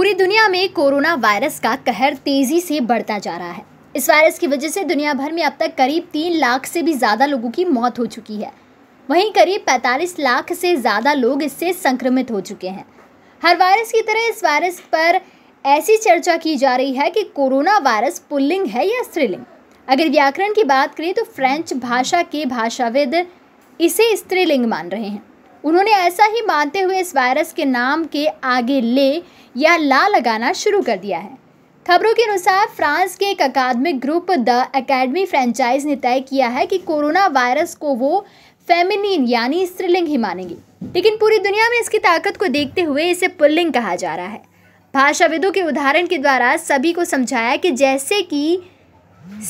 पूरी दुनिया में कोरोना वायरस का कहर तेजी से बढ़ता जा रहा है इस वायरस की वजह से दुनिया भर में अब तक करीब तीन लाख से भी ज़्यादा लोगों की मौत हो चुकी है वहीं करीब 45 लाख से ज़्यादा लोग इससे संक्रमित हो चुके हैं हर वायरस की तरह इस वायरस पर ऐसी चर्चा की जा रही है कि कोरोना वायरस पुल्लिंग है या स्त्रीलिंग अगर व्याकरण की बात करें तो फ्रेंच भाषा के भाषाविद इसे स्त्रीलिंग मान रहे हैं उन्होंने ऐसा ही मानते हुए इस वायरस के नाम के आगे ले या ला लगाना शुरू कर दिया है खबरों के अनुसार फ्रांस के एक अकादमिक ग्रुप द एकेडमी फ्रेंचाइज ने तय किया है कि कोरोना वायरस को वो फेमिनिन यानी स्त्रीलिंग ही मानेंगे लेकिन पूरी दुनिया में इसकी ताकत को देखते हुए इसे पुल्लिंग कहा जा रहा है भाषाविदों के उदाहरण के द्वारा सभी को समझाया कि जैसे कि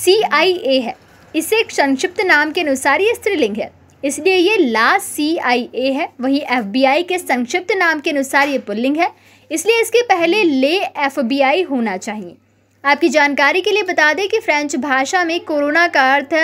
सी है इसे एक संक्षिप्त नाम के अनुसार ये स्त्रीलिंग है इसलिए ये ला सी आई ए है वहीं आई के संक्षिप्त नाम के अनुसार ये पुल्लिंग है इसलिए इसके पहले ले एफ बी आई होना चाहिए आपकी जानकारी के लिए बता दें कि फ्रेंच भाषा में कोरोना का अर्थ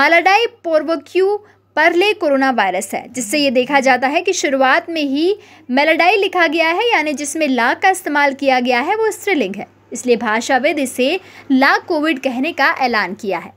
मालाडाई पोर्वक्यू परले कोरोना वायरस है जिससे ये देखा जाता है कि शुरुआत में ही मेलाडाई लिखा गया है यानी जिसमें ला का इस्तेमाल किया गया है वो स्त्रीलिंग है इसलिए भाषाविद इसे ला कोविड कहने का ऐलान किया है